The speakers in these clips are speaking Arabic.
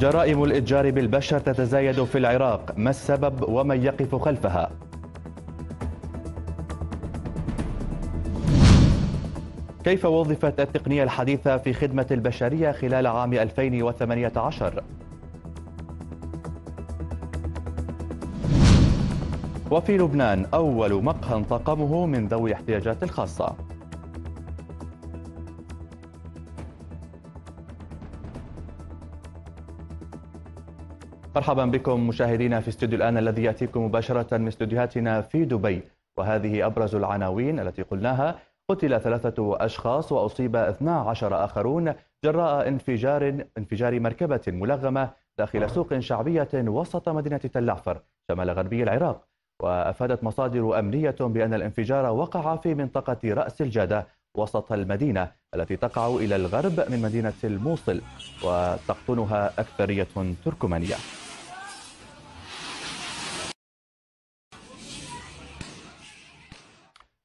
جرائم الإتجار بالبشر تتزايد في العراق ما السبب ومن يقف خلفها كيف وظفت التقنية الحديثة في خدمة البشرية خلال عام 2018 وفي لبنان أول مقهى طاقمه من ذوي الاحتياجات الخاصة مرحبا بكم مشاهدينا في استوديو الآن الذي يأتيكم مباشرة من استوديوهاتنا في دبي وهذه أبرز العناوين التي قلناها قتل ثلاثة أشخاص وأصيب 12 آخرون جراء انفجار انفجار مركبة ملغمة داخل سوق شعبية وسط مدينة تل عفر شمال غربي العراق وأفادت مصادر أمنية بأن الانفجار وقع في منطقة رأس الجادة وسط المدينة التي تقع إلى الغرب من مدينة الموصل وتقطنها أكثرية تركمانية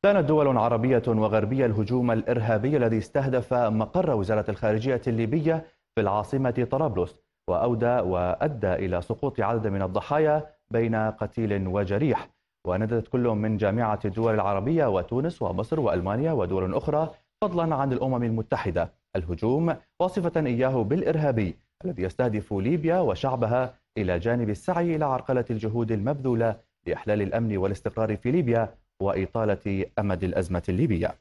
دانت دول عربية وغربية الهجوم الإرهابي الذي استهدف مقر وزارة الخارجية الليبية في العاصمة طرابلس وأودى وأدى إلى سقوط عدد من الضحايا بين قتيل وجريح وندت كل من جامعة الدول العربية وتونس ومصر وألمانيا ودول أخرى فضلا عن الأمم المتحدة الهجوم واصفة إياه بالإرهابي الذي يستهدف ليبيا وشعبها إلى جانب السعي إلى عرقلة الجهود المبذولة لإحلال الأمن والاستقرار في ليبيا وإطالة أمد الأزمة الليبية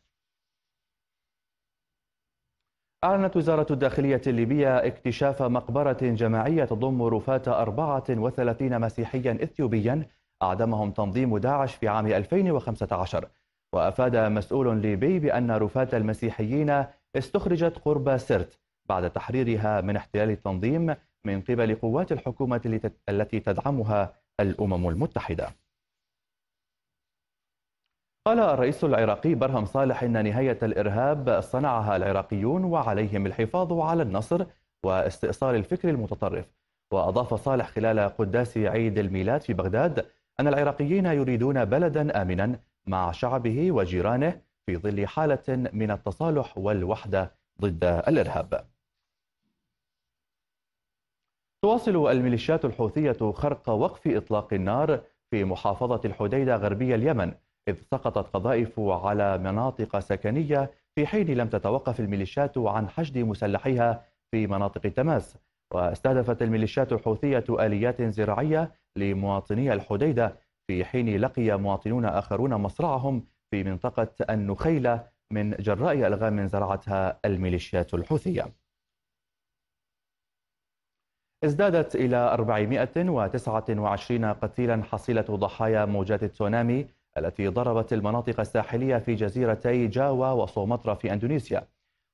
أعلنت وزارة الداخلية الليبية اكتشاف مقبرة جماعية تضم رفاة 34 مسيحيا إثيوبيا أعدمهم تنظيم داعش في عام 2015 وأفاد مسؤول ليبي بأن رفاة المسيحيين استخرجت قرب سرت بعد تحريرها من احتلال التنظيم من قبل قوات الحكومة التي تدعمها الأمم المتحدة قال الرئيس العراقي برهم صالح إن نهاية الإرهاب صنعها العراقيون وعليهم الحفاظ على النصر واستئصال الفكر المتطرف وأضاف صالح خلال قداس عيد الميلاد في بغداد أن العراقيين يريدون بلدا آمنا مع شعبه وجيرانه في ظل حالة من التصالح والوحدة ضد الإرهاب تواصل الميليشيات الحوثية خرق وقف إطلاق النار في محافظة الحديدة غربي اليمن إذ سقطت قذائف على مناطق سكنية في حين لم تتوقف الميليشيات عن حشد مسلحيها في مناطق تماس واستهدفت الميليشيات الحوثية آليات زراعية لمواطني الحديدة في حين لقي مواطنون آخرون مصرعهم في منطقة النخيلة من جراء ألغام زرعتها الميليشيات الحوثية ازدادت إلى 429 قتيلا حصيلة ضحايا موجات التسونامي التي ضربت المناطق الساحلية في جزيرتي جاوا وصومطرة في أندونيسيا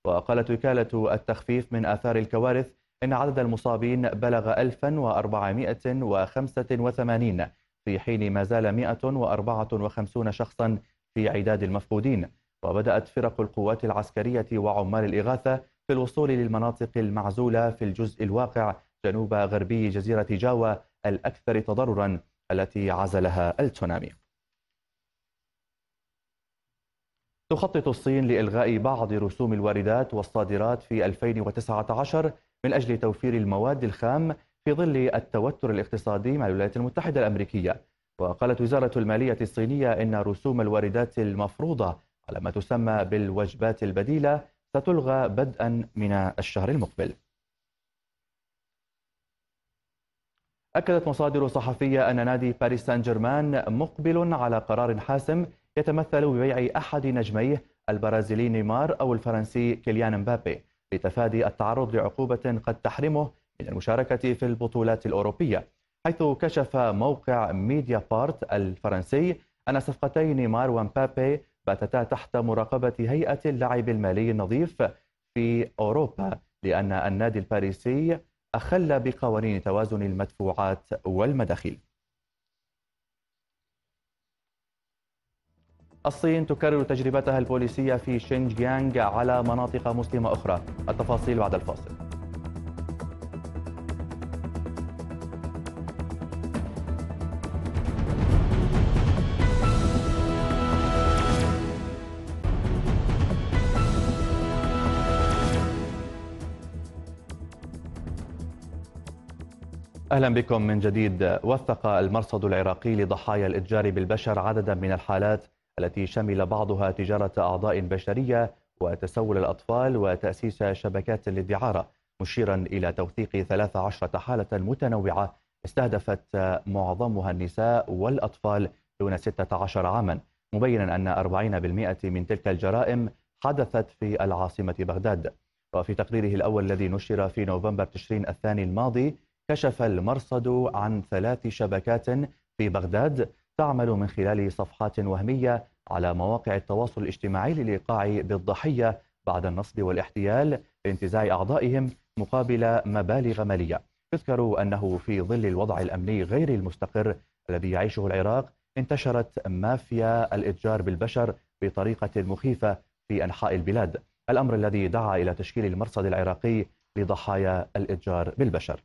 وقالت وكالة التخفيف من آثار الكوارث إن عدد المصابين بلغ 1485 في حين ما زال 154 شخصا في عداد المفقودين وبدأت فرق القوات العسكرية وعمال الإغاثة في الوصول للمناطق المعزولة في الجزء الواقع جنوب غربي جزيرة جاوا الأكثر تضررا التي عزلها التسونامي تخطط الصين لإلغاء بعض رسوم الواردات والصادرات في 2019 من أجل توفير المواد الخام في ظل التوتر الاقتصادي مع الولايات المتحدة الأمريكية وقالت وزارة المالية الصينية إن رسوم الواردات المفروضة على ما تسمى بالوجبات البديلة ستلغى بدءا من الشهر المقبل أكدت مصادر صحفية أن نادي باريس سان جيرمان مقبل على قرار حاسم يتمثل ببيع أحد نجميه البرازيلي نيمار أو الفرنسي كيليان مبابي لتفادي التعرض لعقوبة قد تحرمه من المشاركة في البطولات الأوروبية حيث كشف موقع ميديا بارت الفرنسي أن صفقتي نيمار ومبابي باتتا تحت مراقبة هيئة اللعب المالي النظيف في أوروبا لأن النادي الباريسي أخل بقوانين توازن المدفوعات والمداخيل الصين تكرر تجربتها البوليسية في شينجيانغ على مناطق مسلمة أخرى التفاصيل بعد الفاصل اهلا بكم من جديد وثق المرصد العراقي لضحايا الاتجار بالبشر عددا من الحالات التي شمل بعضها تجارة أعضاء بشرية وتسول الأطفال وتأسيس شبكات للدعارة مشيرا إلى توثيق 13 حالة متنوعة استهدفت معظمها النساء والأطفال دون 16 عاما مبينا أن 40% من تلك الجرائم حدثت في العاصمة بغداد وفي تقريره الأول الذي نشر في نوفمبر تشرين الثاني الماضي كشف المرصد عن ثلاث شبكات في بغداد تعمل من خلال صفحات وهمية على مواقع التواصل الاجتماعي للإيقاع بالضحية بعد النصب والاحتيال لانتزاع أعضائهم مقابل مبالغ مالية يذكر أنه في ظل الوضع الأمني غير المستقر الذي يعيشه العراق انتشرت مافيا الإتجار بالبشر بطريقة مخيفة في أنحاء البلاد الأمر الذي دعا إلى تشكيل المرصد العراقي لضحايا الإتجار بالبشر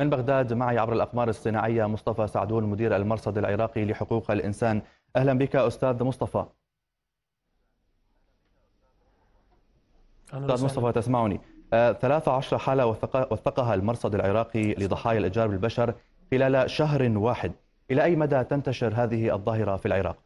من بغداد معي عبر الأقمار الصناعية مصطفى سعدون مدير المرصد العراقي لحقوق الإنسان أهلا بك أستاذ مصطفى أستاذ مصطفى تسمعني 13 آه، حالة وثقها المرصد العراقي لضحايا الإتجار بالبشر خلال شهر واحد إلى أي مدى تنتشر هذه الظاهرة في العراق؟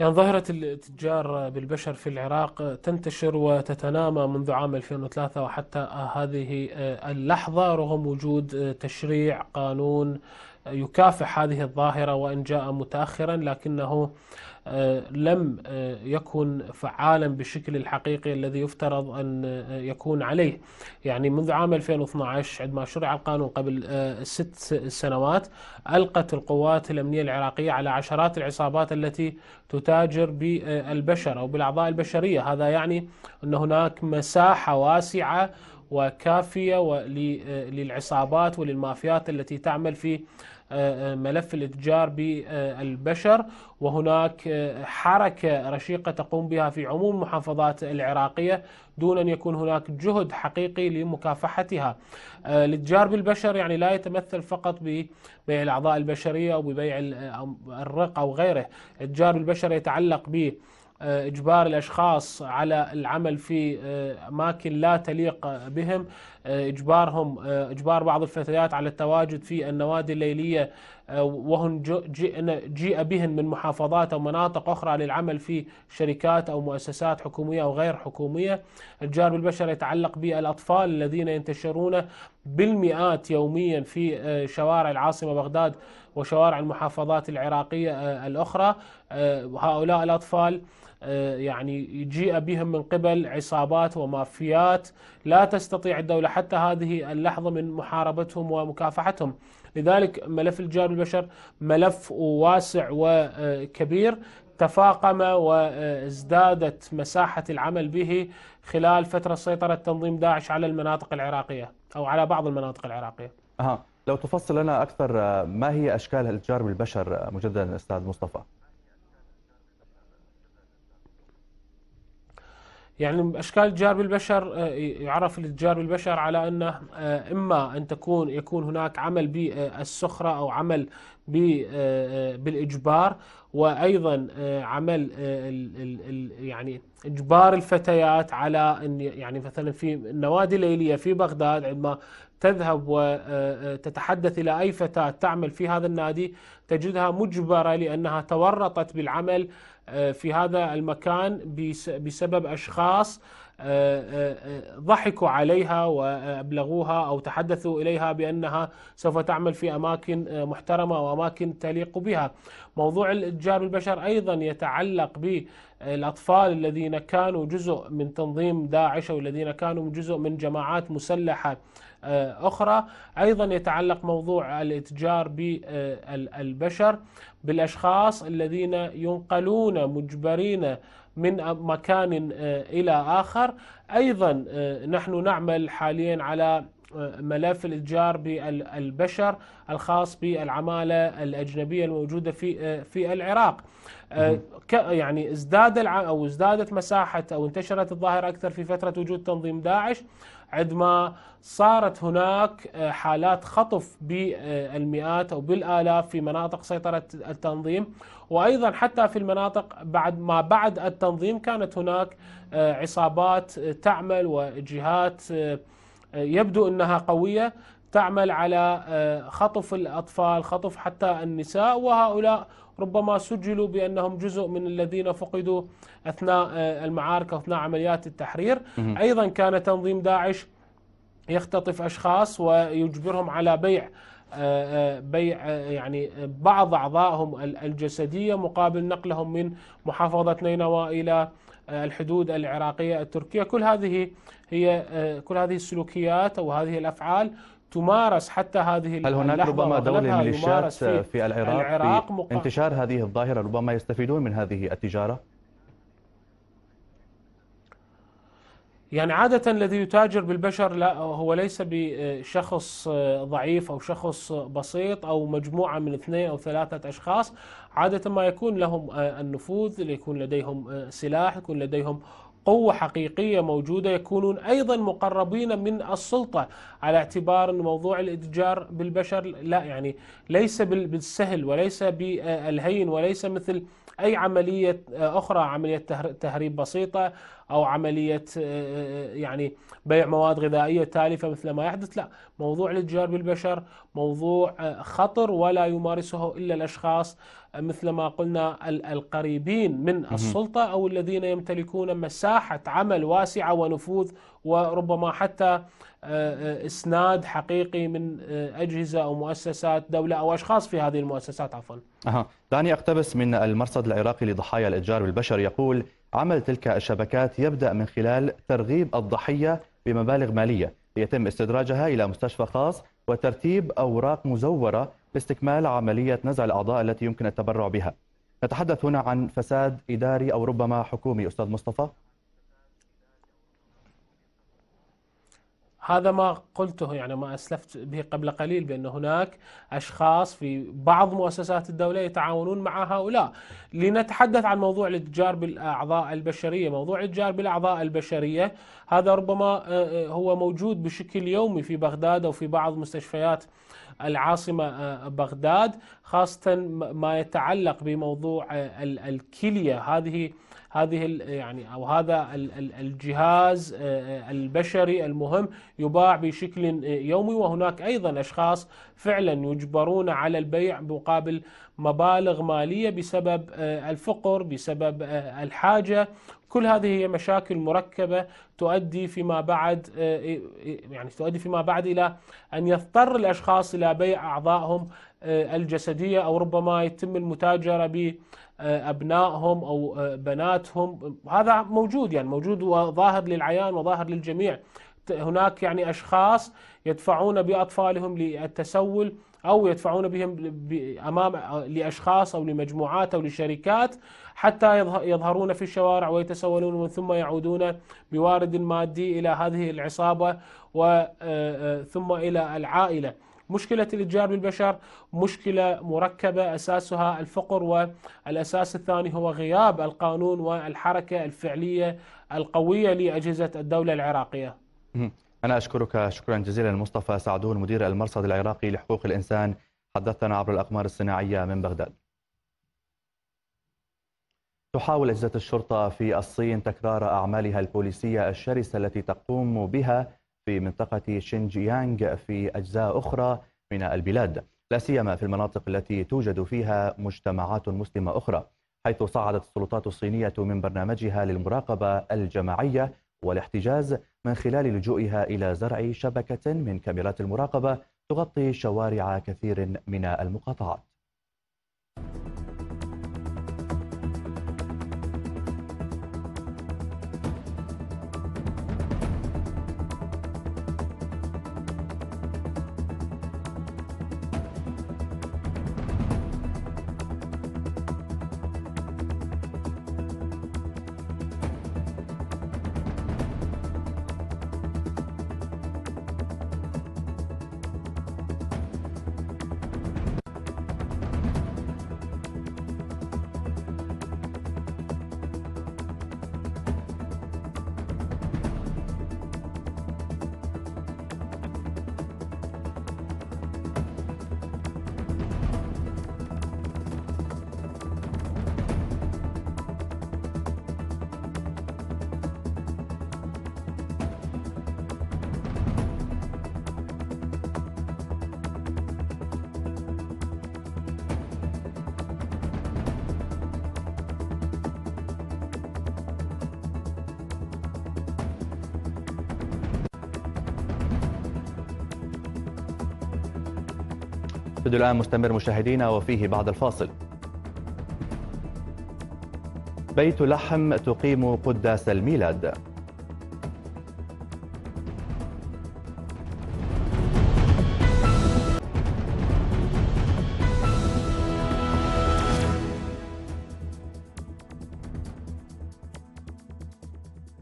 يعني ظاهرة التجار بالبشر في العراق تنتشر وتتنامى منذ عام 2003 وحتى هذه آه، اللحظة رغم وجود آه، تشريع قانون يكافح هذه الظاهرة وإن جاء متأخرا لكنه آه، لم آه، يكن فعالا بالشكل الحقيقي الذي يفترض أن آه، يكون عليه يعني منذ عام 2012 عندما شرع القانون قبل ست سنوات ألقت القوات الأمنية العراقية على عشرات العصابات التي تتاجر بالبشر أو بالأعضاء البشرية هذا يعني أن هناك مساحة واسعة وكافية للعصابات وللمافيات التي تعمل في آه، آه، ملف الاتجار بالبشر وهناك آه، حركه رشيقه تقوم بها في عموم المحافظات العراقيه دون ان يكون هناك جهد حقيقي لمكافحتها. الاتجار بالبشر يعني لا يتمثل فقط ببيع الاعضاء البشريه او ببيع الرق او غيره، الاتجار بالبشر يتعلق ب آه، إجبار الأشخاص على العمل في آه، أماكن لا تليق بهم آه، إجبارهم إجبار بعض الفتيات على التواجد في النوادي الليلية وهن جيء بهن من محافظات أو مناطق أخرى للعمل في شركات أو مؤسسات حكومية أو غير حكومية الجانب البشري يتعلق بالأطفال الذين ينتشرون بالمئات يوميا في شوارع العاصمة بغداد وشوارع المحافظات العراقية الأخرى هؤلاء الأطفال آه، يعني جيء بهم من قبل عصابات ومافيات لا تستطيع الدولة حتى هذه اللحظة من محاربتهم ومكافحتهم لذلك ملف الجار البشر ملف واسع وكبير تفاقم وازدادت مساحة العمل به خلال فترة سيطرة تنظيم داعش على المناطق العراقية أو على بعض المناطق العراقية أه. لو تفصل لنا أكثر آه، ما هي أشكال الجار بالبشر آه، مجددا أستاذ مصطفى يعني اشكال التجار بالبشر آه، يعرف التجار بالبشر على انه آه، اما ان تكون يكون هناك عمل بالسخره او عمل آه، بالاجبار وايضا عمل يعني اجبار الفتيات على ان يعني مثلا في النوادي الليليه في بغداد عندما تذهب وتتحدث الى اي فتاه تعمل في هذا النادي تجدها مجبره لانها تورطت بالعمل آه، في هذا المكان بسبب أشخاص آه، آه، ضحكوا عليها وأبلغوها أو تحدثوا إليها بأنها سوف تعمل في أماكن محترمة وأماكن تليق بها موضوع الإتجار بالبشر أيضا يتعلق بالأطفال الذين كانوا جزء من تنظيم داعش أو الذين كانوا جزء من جماعات مسلحة آه، أخرى أيضا يتعلق موضوع الإتجار بالبشر بالأشخاص الذين ينقلون مجبرين من مكان آه، إلى آخر أيضا آه، نحن نعمل حاليا على ملف الاتجار بالبشر الخاص بالعماله الاجنبيه الموجوده في في العراق يعني ازداد او ازدادت مساحه او انتشرت الظاهره اكثر في فتره وجود تنظيم داعش عندما صارت هناك آه، حالات خطف بالمئات أو بالآلاف في مناطق سيطرة التنظيم وأيضا حتى في المناطق بعد ما بعد التنظيم كانت هناك آه، عصابات آه، تعمل وجهات يبدو أنها قوية تعمل على خطف الأطفال خطف حتى النساء وهؤلاء ربما سجلوا بأنهم جزء من الذين فقدوا أثناء آه، المعارك أثناء عمليات التحرير أيضا كان تنظيم داعش يختطف أشخاص ويجبرهم على بيع آه، آه، بيع يعني بعض أعضائهم الجسدية مقابل نقلهم من محافظة نينوى إلى الحدود العراقية التركية كل هذه هي كل هذه السلوكيات أو هذه الأفعال تمارس حتى هذه هل هناك ربما دولة ميليشيات في, في العراق, العراق في انتشار هذه الظاهرة ربما يستفيدون من هذه التجارة؟ يعني عادة الذي يتاجر بالبشر لا هو ليس بشخص ضعيف أو شخص بسيط أو مجموعة من اثنين أو ثلاثة أشخاص عادة ما يكون لهم النفوذ يكون لديهم سلاح يكون لديهم قوة حقيقية موجودة يكونون أيضا مقربين من السلطة على اعتبار أن موضوع الإتجار بالبشر لا يعني ليس بالسهل وليس بالهين وليس مثل أي عملية أخرى عملية تهريب بسيطة او عمليه آه، آه، آه، يعني بيع مواد غذائيه تالفه مثل ما يحدث لا موضوع الاتجار بالبشر موضوع خطر ولا يمارسه الا الاشخاص مثل ما قلنا القريبين من السلطه او الذين يمتلكون مساحه عمل واسعه ونفوذ وربما حتى اسناد حقيقي من اجهزه او مؤسسات دوله او اشخاص في هذه المؤسسات عفوا. اها دعني اقتبس من المرصد العراقي لضحايا الاتجار بالبشر يقول عمل تلك الشبكات يبدأ من خلال ترغيب الضحية بمبالغ مالية ليتم استدراجها إلى مستشفى خاص وترتيب أوراق مزورة لاستكمال عملية نزع الأعضاء التي يمكن التبرع بها نتحدث هنا عن فساد إداري أو ربما حكومي أستاذ مصطفى هذا ما قلته يعني ما اسلفت به قبل قليل بان هناك اشخاص في بعض مؤسسات الدوله يتعاونون مع هؤلاء لنتحدث عن موضوع الاتجار بالاعضاء البشريه، موضوع الاتجار بالاعضاء البشريه هذا ربما آه، آه، هو موجود بشكل يومي في بغداد او في بعض مستشفيات العاصمة آه، بغداد خاصة ما يتعلق بموضوع آه، الكلية هذه هذه يعني او هذا الجهاز آه، البشري المهم يباع بشكل يومي وهناك ايضا اشخاص فعلا يجبرون على البيع مقابل مبالغ مالية بسبب آه، الفقر بسبب آه، الحاجة كل هذه هي مشاكل مركبة تؤدي فيما بعد آه، يعني تؤدي فيما بعد إلى أن يضطر الأشخاص إلى بيع أعضائهم الجسدية أو ربما يتم المتاجرة بابنائهم أو بناتهم هذا موجود يعني موجود وظاهر للعيان وظاهر للجميع هناك يعني أشخاص يدفعون بأطفالهم للتسول أو يدفعون بهم أمام آه، لأشخاص أو لمجموعات أو لشركات حتى يظهرون في الشوارع ويتسولون ومن ثم يعودون بوارد مادي إلى هذه العصابة وثم آه، آه، إلى العائلة مشكلة الإتجار بالبشر مشكلة مركبة أساسها الفقر والأساس الثاني هو غياب القانون والحركة الفعلية القوية لأجهزة الدولة العراقية أنا أشكرك شكرا جزيلا مصطفى سعدون مدير المرصد العراقي لحقوق الإنسان حدثنا عبر الأقمار الصناعية من بغداد تحاول أجهزة الشرطة في الصين تكرار أعمالها البوليسية الشرسة التي تقوم بها في منطقة شينجيانغ في أجزاء أخرى من البلاد لا سيما في المناطق التي توجد فيها مجتمعات مسلمة أخرى حيث صعدت السلطات الصينية من برنامجها للمراقبة الجماعية والاحتجاز من خلال لجوئها إلى زرع شبكة من كاميرات المراقبة تغطي شوارع كثير من المقاطعات استوديو الآن مستمر مشاهدينا وفيه بعد الفاصل بيت لحم تقيم قداس الميلاد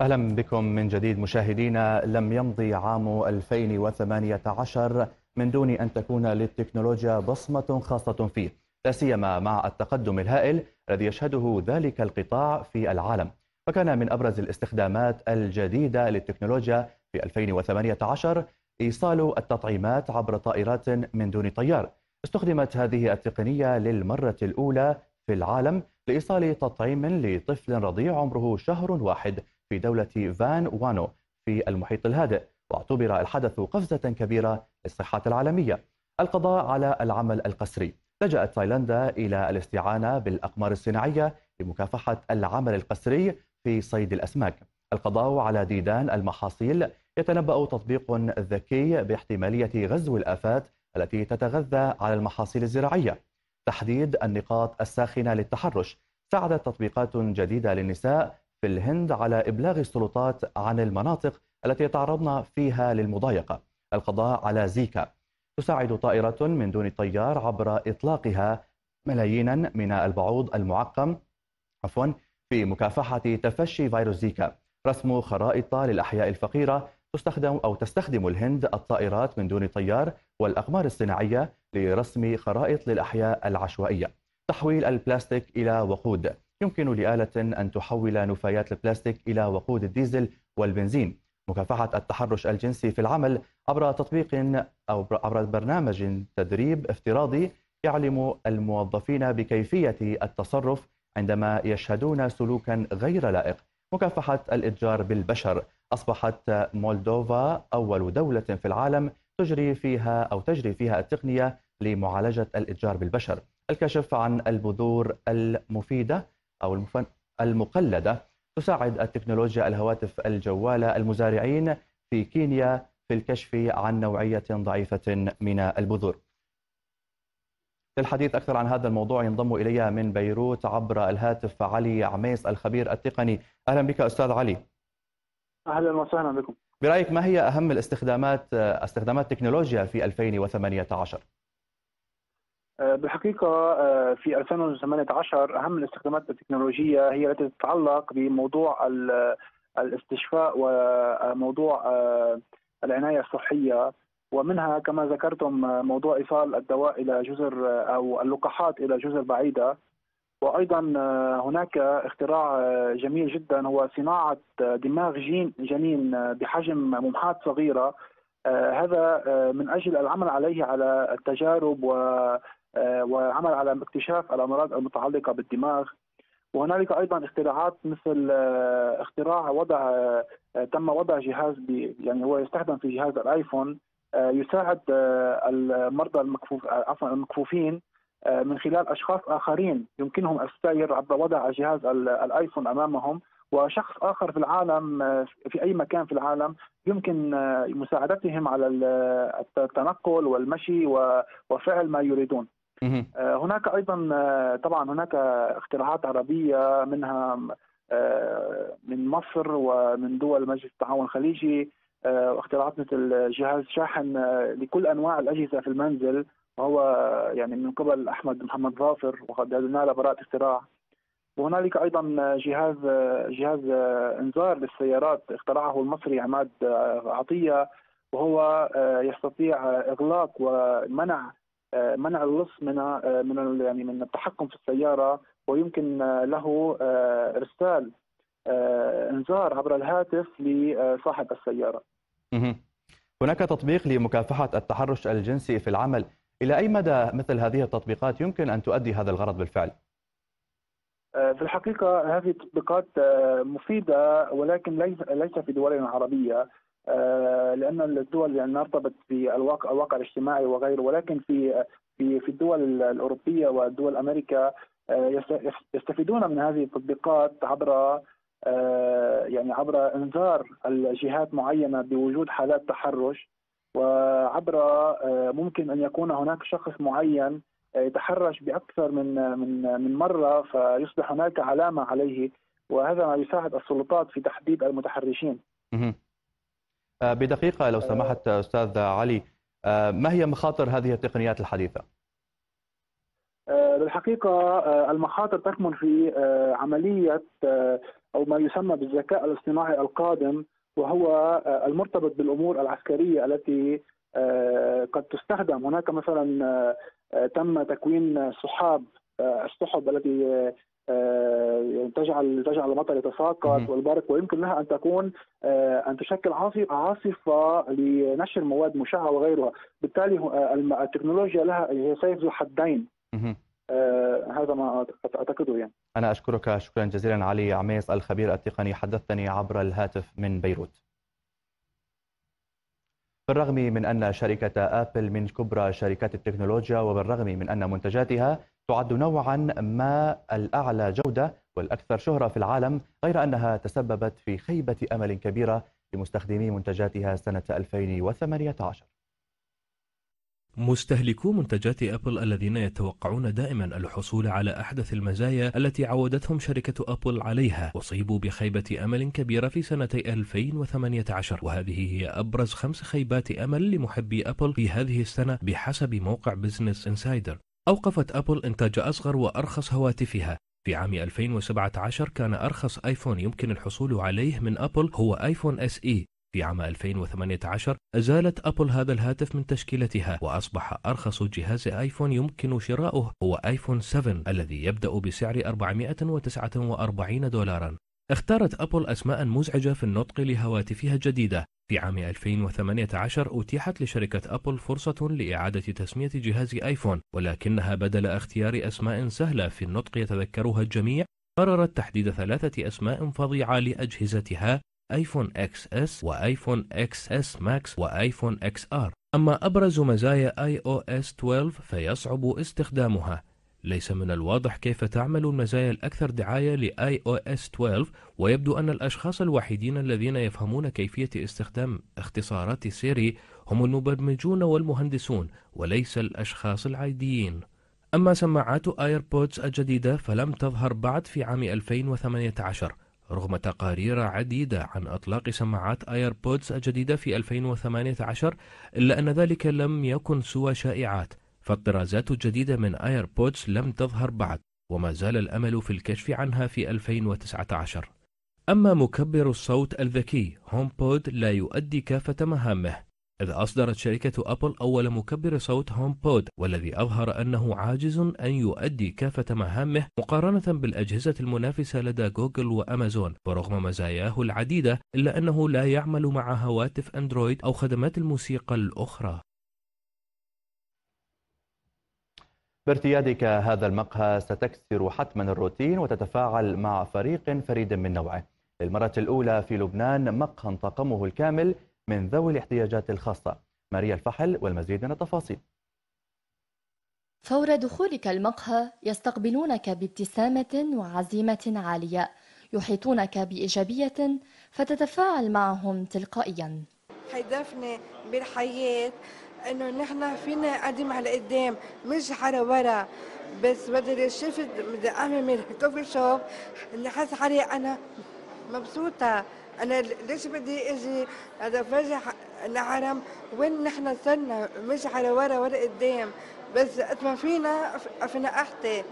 أهلا بكم من جديد مشاهدينا لم يمضي عام 2018 من دون أن تكون للتكنولوجيا بصمة خاصة فيه لا سيما مع التقدم الهائل الذي يشهده ذلك القطاع في العالم فكان من أبرز الاستخدامات الجديدة للتكنولوجيا في 2018 إيصال التطعيمات عبر طائرات من دون طيار استخدمت هذه التقنية للمرة الأولى في العالم لإيصال تطعيم لطفل رضيع عمره شهر واحد في دولة فان وانو في المحيط الهادئ واعتبر الحدث قفزة كبيرة للصحة العالمية القضاء على العمل القسري لجأت تايلاندا إلى الاستعانة بالأقمار الصناعية لمكافحة العمل القسري في صيد الأسماك القضاء على ديدان المحاصيل يتنبأ تطبيق ذكي باحتمالية غزو الآفات التي تتغذى على المحاصيل الزراعية تحديد النقاط الساخنة للتحرش ساعدت تطبيقات جديدة للنساء في الهند على إبلاغ السلطات عن المناطق التي تعرضنا فيها للمضايقة القضاء على زيكا تساعد طائرة من دون طيار عبر إطلاقها ملايينا من البعوض المعقم عفوا في مكافحة تفشي فيروس زيكا رسم خرائط للأحياء الفقيرة تستخدم أو تستخدم الهند الطائرات من دون طيار والأقمار الصناعية لرسم خرائط للأحياء العشوائية تحويل البلاستيك إلى وقود يمكن لآلة أن تحول نفايات البلاستيك إلى وقود الديزل والبنزين مكافحة التحرش الجنسي في العمل عبر تطبيق أو عبر برنامج تدريب افتراضي يعلم الموظفين بكيفية التصرف عندما يشهدون سلوكا غير لائق مكافحة الإتجار بالبشر أصبحت مولدوفا أول دولة في العالم تجري فيها أو تجري فيها التقنية لمعالجة الإتجار بالبشر الكشف عن البذور المفيدة أو المقلدة تساعد التكنولوجيا الهواتف الجوالة المزارعين في كينيا في الكشف عن نوعية ضعيفة من البذور للحديث أكثر عن هذا الموضوع ينضم إلي من بيروت عبر الهاتف علي عميس الخبير التقني أهلا بك أستاذ علي أهلا وسهلا بكم برأيك ما هي أهم الاستخدامات استخدامات تكنولوجيا في 2018؟ آه، بالحقيقة آه، في 2018 أهم الاستخدامات التكنولوجية هي التي تتعلق بموضوع الاستشفاء وموضوع آه، العناية الصحية ومنها كما ذكرتم موضوع إيصال الدواء إلى جزر أو اللقاحات إلى جزر بعيدة وأيضا هناك اختراع جميل جدا هو صناعة دماغ جين جنين بحجم ممحات صغيرة هذا من أجل العمل عليه على التجارب و آه، وعمل على اكتشاف الامراض المتعلقه بالدماغ وهنالك ايضا اختراعات مثل آه، اختراع وضع آه، تم وضع جهاز يعني هو يستخدم في جهاز الايفون يساعد المرضى المكفوف عفوا المكفوفين من خلال اشخاص اخرين يمكنهم السير عبر وضع جهاز الايفون امامهم وشخص اخر في العالم في اي مكان في العالم يمكن مساعدتهم على التنقل والمشي وفعل ما يريدون آه، هناك ايضا آه، طبعا هناك اختراعات عربيه منها آه، من مصر ومن دول مجلس التعاون الخليجي واختراعات مثل جهاز شاحن لكل انواع الاجهزه في المنزل وهو يعني من قبل احمد محمد ظافر وقد نال براءه اختراع وهنالك ايضا جهاز جهاز انذار للسيارات اخترعه المصري عماد عطيه وهو يستطيع اغلاق ومنع آه، منع اللص من آه، من يعني من التحكم في السياره ويمكن آه، له ارسال انذار عبر الهاتف لصاحب السياره. هناك تطبيق لمكافحه التحرش الجنسي في العمل، الى اي مدى مثل هذه التطبيقات يمكن ان تؤدي هذا الغرض بالفعل؟ في الحقيقة هذه التطبيقات مفيدة ولكن ليس في دولنا العربية آه، لان الدول يعني ارتبط بالواقع الواقع الاجتماعي وغيره ولكن في في في الدول الاوروبيه ودول امريكا آه، يستفيدون من هذه التطبيقات عبر آه، يعني عبر انذار الجهات معينه بوجود حالات تحرش وعبر ممكن ان يكون هناك شخص معين يتحرش باكثر من من من مره فيصبح هناك علامه عليه وهذا ما يساعد السلطات في تحديد المتحرشين. آه، بدقيقة لو سمحت أستاذ علي آه، ما هي مخاطر هذه التقنيات الحديثة؟ بالحقيقة آه، المخاطر تكمن في عملية أو ما يسمى بالذكاء الاصطناعي القادم وهو المرتبط بالأمور العسكرية التي قد تستخدم هناك مثلا تم تكوين سحاب السحب التي آه، يعني تجعل تجعل المطر يتساقط والبرق ويمكن لها ان تكون آه، ان تشكل عاصفه لنشر مواد مشعه وغيرها، بالتالي آه، التكنولوجيا لها هي سيف ذو حدين. هذا ما اعتقده يعني. انا اشكرك شكرا جزيلا علي عميس الخبير التقني حدثتني عبر الهاتف من بيروت. بالرغم من أن شركة آبل من كبرى شركات التكنولوجيا وبالرغم من أن منتجاتها تعد نوعا ما الأعلى جودة والأكثر شهرة في العالم غير أنها تسببت في خيبة أمل كبيرة لمستخدمي منتجاتها سنة 2018 مستهلكو منتجات أبل الذين يتوقعون دائما الحصول على أحدث المزايا التي عودتهم شركة أبل عليها أصيبوا بخيبة أمل كبيرة في سنة 2018 وهذه هي أبرز خمس خيبات أمل لمحبي أبل في هذه السنة بحسب موقع بزنس إنسايدر أوقفت أبل إنتاج أصغر وأرخص هواتفها في عام 2017 كان أرخص آيفون يمكن الحصول عليه من أبل هو آيفون اس إي e. في عام 2018 أزالت أبل هذا الهاتف من تشكيلتها وأصبح أرخص جهاز آيفون يمكن شراؤه هو آيفون 7 الذي يبدأ بسعر 449 دولارا اختارت أبل أسماء مزعجة في النطق لهواتفها الجديدة في عام 2018 أتيحت لشركة أبل فرصة لإعادة تسمية جهاز آيفون ولكنها بدل اختيار أسماء سهلة في النطق يتذكرها الجميع قررت تحديد ثلاثة أسماء فظيعة لأجهزتها آيفون اكس اس وآيفون اكس اس ماكس وآيفون اكس ار أما أبرز مزايا آي أو إس 12 فيصعب استخدامها ليس من الواضح كيف تعمل المزايا الأكثر دعاية أو iOS 12 ويبدو أن الأشخاص الوحيدين الذين يفهمون كيفية استخدام اختصارات سيري هم المبرمجون والمهندسون وليس الأشخاص العاديين أما سماعات ايربودز الجديدة فلم تظهر بعد في عام 2018 رغم تقارير عديدة عن إطلاق سماعات ايربودز الجديدة في 2018 إلا أن ذلك لم يكن سوى شائعات فالطرازات الجديدة من ايربودز لم تظهر بعد وما زال الأمل في الكشف عنها في 2019 أما مكبر الصوت الذكي هومبود لا يؤدي كافة مهامه إذ أصدرت شركة أبل أول مكبر صوت هومبود والذي أظهر أنه عاجز أن يؤدي كافة مهامه مقارنة بالأجهزة المنافسة لدى جوجل وأمازون ورغم مزاياه العديدة إلا أنه لا يعمل مع هواتف أندرويد أو خدمات الموسيقى الأخرى بارتيادك هذا المقهى ستكسر حتما الروتين وتتفاعل مع فريق فريد من نوعه للمرة الأولى في لبنان مقهى طاقمه الكامل من ذوي الاحتياجات الخاصة ماريا الفحل والمزيد من التفاصيل فور دخولك المقهى يستقبلونك بابتسامة وعزيمة عالية يحيطونك بإيجابية فتتفاعل معهم تلقائيا دفنة بالحياة انه نحن فينا نقدم على قدام مش على ورا بس بدل شفت بدي اعمل من الكوفي شوب نحس حالي انا مبسوطه انا ليش بدي اجي هذا اتفرج العالم وين نحن صرنا مش على ورا ولا قدام بس قد ما فينا فينا احتي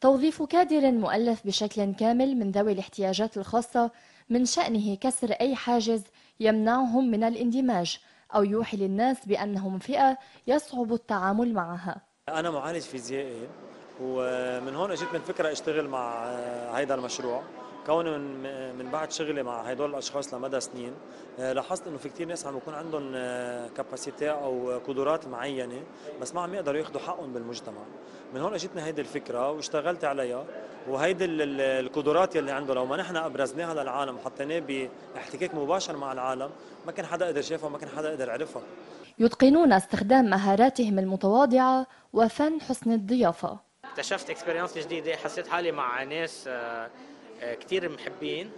توظيف كادر مؤلف بشكل كامل من ذوي الاحتياجات الخاصه من شانه كسر اي حاجز يمنعهم من الاندماج أو يوحي للناس بأنهم فئة يصعب التعامل معها أنا معالج فيزيائي ومن هون من فكرة اشتغل مع هذا آه، المشروع كوني من بعد شغلي مع هدول الاشخاص لمدى سنين آه، لاحظت انه في كثير ناس عم يكون عندهم كاباسيتي آه، او قدرات معينه بس ما عم يقدروا ياخذوا حقهم بالمجتمع من هون اجتني هيدي الفكره واشتغلت عليها وهيدي القدرات يلي عنده لو ما نحن ابرزناها للعالم حطيناه باحتكاك مباشر مع العالم ما كان حدا قدر شافها ما كان حدا قدر عرفها يتقنون استخدام مهاراتهم المتواضعه وفن حسن الضيافه اكتشفت اكسبيرينس جديده حسيت حالي مع ناس آه، كتير محبين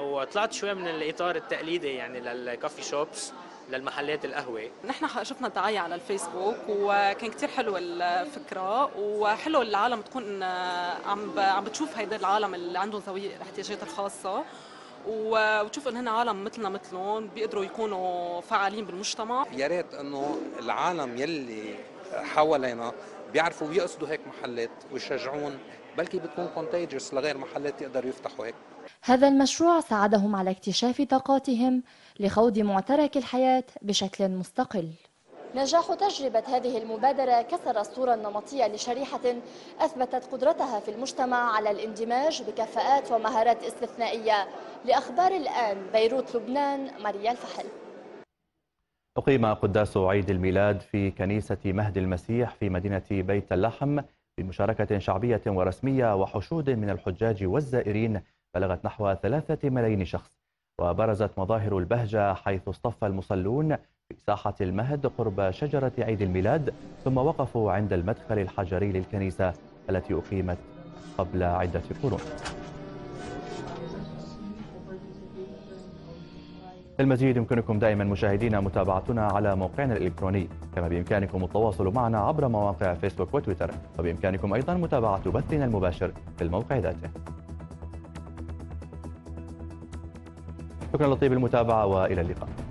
وطلعت شوي من الاطار التقليدي يعني للكوفي شوبس للمحلات القهوة نحن شفنا دعاية على الفيسبوك وكان كتير حلو الفكرة وحلو العالم تكون آه، عم عم بتشوف هيدا العالم اللي عندهم ذوي الاحتياجات الخاصة وتشوف ان هنا عالم مثلنا مثلهم بيقدروا يكونوا فعالين بالمجتمع يا ريت انه العالم يلي حوالينا بيعرفوا ويقصدوا هيك محلات ويشجعون بلكي بتكون كونتاجرس لغير محلات يقدروا يفتحوا هيك هذا المشروع ساعدهم على اكتشاف طاقاتهم لخوض معترك الحياة بشكل مستقل نجاح تجربة هذه المبادرة كسر الصورة النمطية لشريحة أثبتت قدرتها في المجتمع على الاندماج بكفاءات ومهارات استثنائية لأخبار الآن بيروت لبنان ماريا الفحل أقيم قداس عيد الميلاد في كنيسة مهد المسيح في مدينة بيت اللحم بمشاركة شعبية ورسمية وحشود من الحجاج والزائرين بلغت نحو ثلاثة ملايين شخص وبرزت مظاهر البهجة حيث اصطف المصلون في ساحة المهد قرب شجرة عيد الميلاد ثم وقفوا عند المدخل الحجري للكنيسة التي أقيمت قبل عدة قرون للمزيد يمكنكم دائما مشاهدينا متابعتنا على موقعنا الإلكتروني كما بإمكانكم التواصل معنا عبر مواقع فيسبوك وتويتر وبإمكانكم أيضا متابعة بثنا المباشر في الموقع ذاته شكرا لطيب المتابعة وإلى اللقاء